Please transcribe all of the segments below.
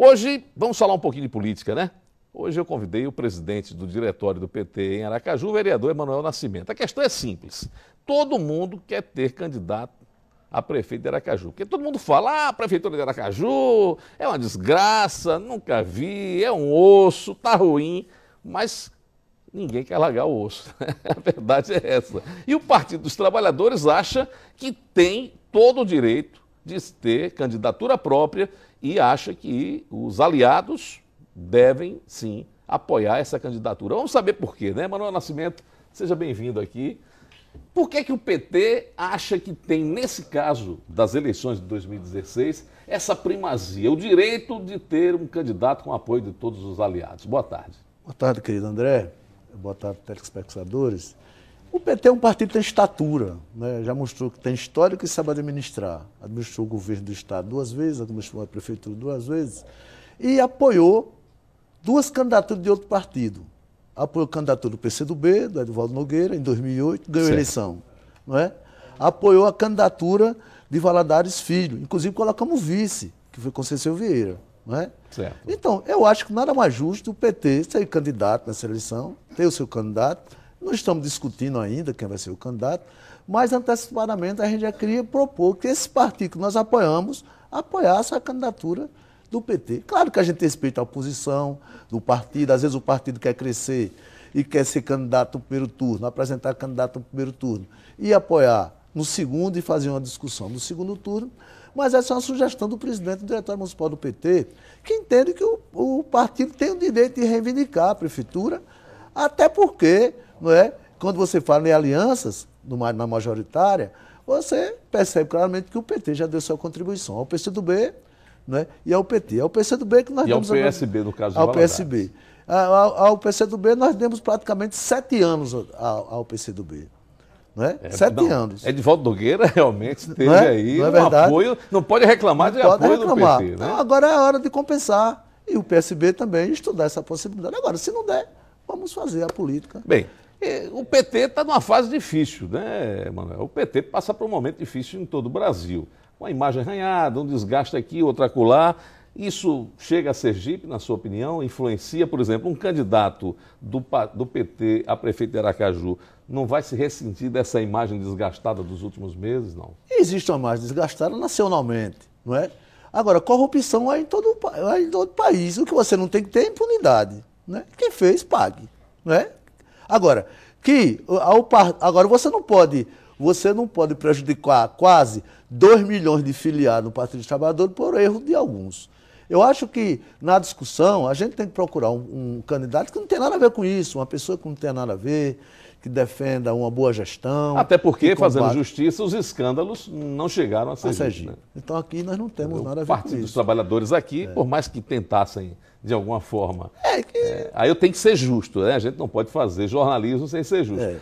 Hoje, vamos falar um pouquinho de política, né? Hoje eu convidei o presidente do diretório do PT em Aracaju, o vereador Emanuel Nascimento. A questão é simples. Todo mundo quer ter candidato a prefeito de Aracaju. Porque todo mundo fala, ah, a prefeitura de Aracaju é uma desgraça, nunca vi, é um osso, tá ruim. Mas ninguém quer largar o osso. Né? a verdade é essa. E o Partido dos Trabalhadores acha que tem todo o direito de ter candidatura própria e acha que os aliados devem sim apoiar essa candidatura. Vamos saber por quê, né? Manuel Nascimento, seja bem-vindo aqui. Por que, que o PT acha que tem, nesse caso das eleições de 2016, essa primazia, o direito de ter um candidato com apoio de todos os aliados? Boa tarde. Boa tarde, querido André. Boa tarde, telespectadores. O PT é um partido que tem estatura, né? já mostrou que tem histórico e sabe administrar. Administrou o governo do Estado duas vezes, administrou a prefeitura duas vezes, e apoiou duas candidaturas de outro partido. Apoiou a candidatura do PCdoB, do Eduardo Nogueira, em 2008, ganhou a eleição. Não é? Apoiou a candidatura de Valadares Filho, inclusive colocamos vice, que foi Conceição Vieira. É? Então, eu acho que nada mais justo o PT ser candidato nessa eleição, ter o seu candidato, não estamos discutindo ainda quem vai ser o candidato, mas antecipadamente a gente já queria propor que esse partido que nós apoiamos apoiasse a candidatura do PT. Claro que a gente respeita a oposição do partido, às vezes o partido quer crescer e quer ser candidato no primeiro turno, apresentar candidato no primeiro turno e apoiar no segundo e fazer uma discussão no segundo turno, mas essa é uma sugestão do presidente do Diretório Municipal do PT, que entende que o, o partido tem o direito de reivindicar a prefeitura, até porque não é? Quando você fala em alianças, numa, na majoritária, você percebe claramente que o PT já deu sua contribuição. Ao é PCdoB né? e ao é PT. Ao é PCdoB que nós e demos. ao PSB, no caso Ao PSB. Ao, ao PCdoB, nós demos praticamente sete anos ao, ao PCdoB. não É, sete não, anos. Edvaldo Nogueira realmente teve é? aí é um apoio. Não pode reclamar não de pode apoio reclamar. do PT. Né? agora é a hora de compensar. E o PSB também estudar essa possibilidade. Agora, se não der, vamos fazer a política. Bem, o PT está numa fase difícil, né, Manuel? O PT passa por um momento difícil em todo o Brasil. Uma imagem arranhada, um desgaste aqui, outro acolá. Isso chega a Sergipe, na sua opinião? Influencia, por exemplo, um candidato do, do PT a prefeito de Aracaju não vai se ressentir dessa imagem desgastada dos últimos meses, não? Existe uma imagem desgastada nacionalmente, não é? Agora, corrupção é em todo, é em todo o país. O que você não tem que ter é impunidade. Né? Quem fez, pague. não é? Agora, que ao, agora você não pode você não pode prejudicar quase 2 milhões de filiados no Partido Trabalhador por erro de alguns. Eu acho que na discussão a gente tem que procurar um, um, candidato que não tem nada a ver com isso, uma pessoa que não tem nada a ver, que defenda uma boa gestão. Até porque, fazendo justiça, os escândalos não chegaram a ser A Né? Então aqui nós não temos nada a ver Partido com isso. dos Trabalhadores aqui, é. por mais que tentassem de alguma forma. É que... É, aí eu tenho que ser justo, né? A gente não pode fazer jornalismo sem ser justo. É.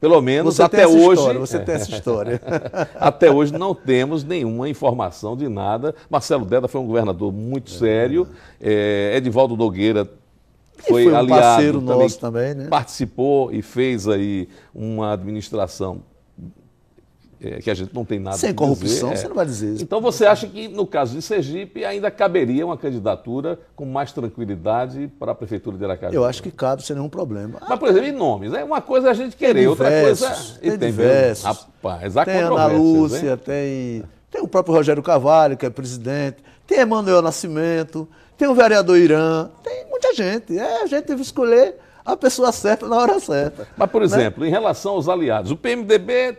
Pelo menos você até hoje. História, você tem essa é. história. até hoje não temos nenhuma informação de nada. Marcelo Deda foi um governador muito é. sério. É, Edivaldo Nogueira foi, foi um aliado parceiro também, nosso também, né? Participou e fez aí uma administração é, que a gente não tem nada Sem corrupção, dizer, é. você não vai dizer isso. Então você acha que, no caso de Sergipe, ainda caberia uma candidatura com mais tranquilidade para a Prefeitura de Aracaju? Eu acho que cabe, sem nenhum problema. Mas, por exemplo, em nomes, né? Uma coisa é a gente querer, diversos, outra coisa... É tem, e tem diversos. Rapaz, há Tem Ana Lúcia, tem... Tem o próprio Rogério Carvalho, que é presidente. Tem Emanuel Nascimento tem o vereador Irã, tem muita gente. É, a gente teve que escolher a pessoa certa na hora certa. Mas, por né? exemplo, né? em relação aos aliados, o PMDB,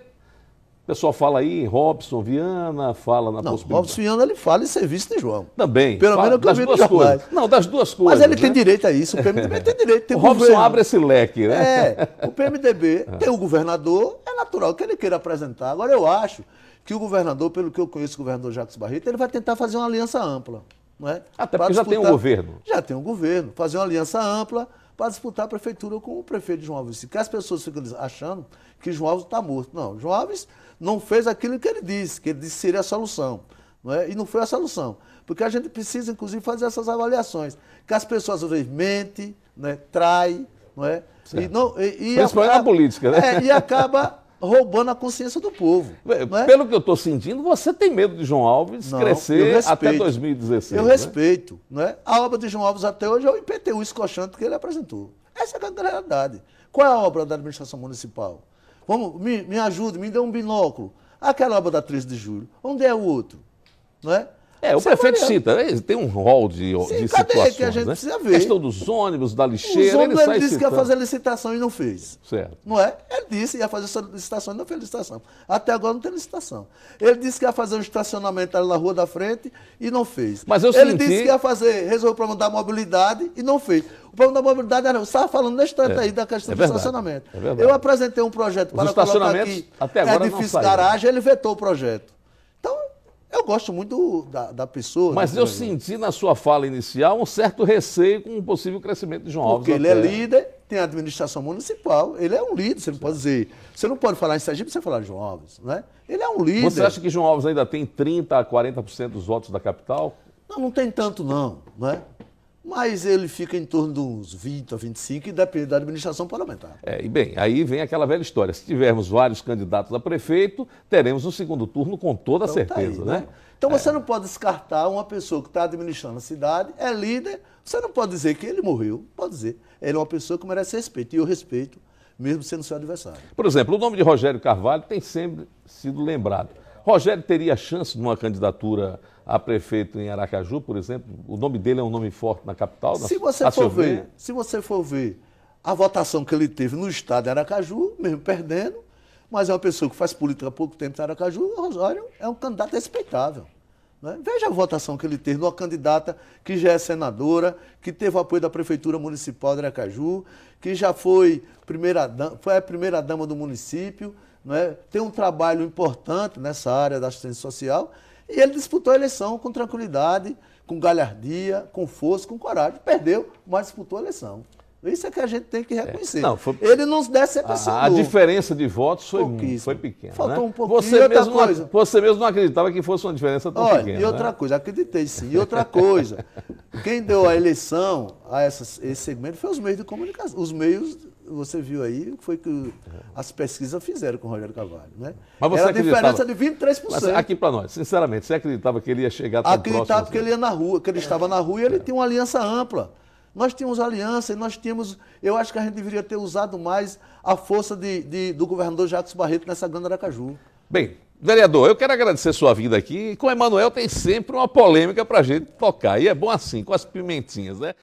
o pessoal fala aí em Robson Viana, fala na Não, Robson Viana ele fala em serviço de João. Também. Pelo menos é das eu vi duas coisas. Não, das duas coisas. Mas ele né? tem direito a isso, o PMDB tem direito. Tem o Robson abre esse leque, né? É, o PMDB é. tem o governador, é natural que ele queira apresentar. Agora, eu acho que o governador, pelo que eu conheço o governador Jacques Barreto, ele vai tentar fazer uma aliança ampla. Não é? Até porque já tem um governo. Já tem um governo. Fazer uma aliança ampla para disputar a prefeitura com o prefeito João Alves. Porque as pessoas ficam achando que João Alves está morto. Não, João Alves não fez aquilo que ele disse, que ele disse que seria a solução. Não é? E não foi a solução. Porque a gente precisa, inclusive, fazer essas avaliações. Que as pessoas, às vezes, mentem, né, traem, não é? E não, e, e Principalmente acaba, na política, né? É, e acaba roubando a consciência do povo. É? Pelo que eu estou sentindo, você tem medo de João Alves não, crescer até 2016. Eu né? respeito. Né? A obra de João Alves até hoje é o IPTU escochante que ele apresentou. Essa é a grande realidade. Qual é a obra da administração municipal? Vamos, me, me ajude, me dê um binóculo. Aquela obra da 13 de julho, onde é o outro? Não é? É, o é prefeito cita, né? tem um rol de, Sim, de situações. que a gente né? precisa ver. A questão dos ônibus, da lixeira. Os ônibus, ele, ele disse citando. que ia fazer licitação e não fez. Certo. Não é? Ele disse que ia fazer licitação e não fez licitação. Até agora não tem licitação. Ele disse que ia fazer um estacionamento ali na rua da frente e não fez. Mas eu Ele senti... disse que ia fazer, resolver o problema da mobilidade e não fez. O problema da mobilidade era. Você estava falando neste tanto é, aí da questão é do estacionamento. É eu apresentei um projeto para Os colocar aqui até agora É difícil garagem, ele vetou o projeto. Eu gosto muito da, da pessoa. Mas né, eu senti na sua fala inicial um certo receio com o possível crescimento de João Alves. Porque ele é líder, tem a administração municipal, ele é um líder, você não certo. pode dizer. Você não pode falar em Sergipe sem falar de João Alves, né? Ele é um líder. Você acha que João Alves ainda tem 30% a 40% dos votos da capital? Não, não tem tanto não, né? mas ele fica em torno dos 20 a 25 e depende da administração parlamentar. É, e bem, aí vem aquela velha história. Se tivermos vários candidatos a prefeito, teremos um segundo turno com toda então, tá certeza, tá aí, né? né? Então é. você não pode descartar uma pessoa que está administrando a cidade, é líder, você não pode dizer que ele morreu, pode dizer. Ele é uma pessoa que merece respeito, e eu respeito, mesmo sendo seu adversário. Por exemplo, o nome de Rogério Carvalho tem sempre sido lembrado. Rogério teria chance numa candidatura a prefeito em Aracaju, por exemplo, o nome dele é um nome forte na capital. Se você for ver, se você for ver a votação que ele teve no estado de Aracaju, mesmo perdendo, mas é uma pessoa que faz política há pouco tempo em Aracaju, o Rosório é um candidato respeitável. Né? Veja a votação que ele teve numa candidata que já é senadora, que teve o apoio da Prefeitura Municipal de Aracaju, que já foi, primeira, foi a primeira dama do município, né? tem um trabalho importante nessa área da assistência social e ele disputou a eleição com tranquilidade, com galhardia, com força, com coragem. Perdeu, mas disputou a eleição. Isso é que a gente tem que é. reconhecer. É. Não, foi... Ele não decepcionou. A, a diferença de votos foi, foi pequena. Faltou né? um pouquinho. Você, mesmo coisa... não, você mesmo não acreditava que fosse uma diferença tão Olha, pequena. E outra né? coisa, acreditei sim. E outra coisa, quem deu a eleição a essas, esse segmento foi os meios de comunicação. Os meios, você viu aí, foi que as pesquisas fizeram com o Rogério Carvalho. Né? Mas você Era A diferença de 23%. Mas aqui para nós, sinceramente, você acreditava que ele ia chegar tão Acreditava próximo, porque assim? ele ia na rua, que ele estava na rua e ele é. tinha uma aliança ampla. Nós tínhamos aliança e nós tínhamos. Eu acho que a gente deveria ter usado mais a força de, de, do governador Jatos Barreto nessa grande Aracaju. Bem, vereador, eu quero agradecer sua vinda aqui. com o Emanuel tem sempre uma polêmica para a gente tocar. E é bom assim, com as pimentinhas, né?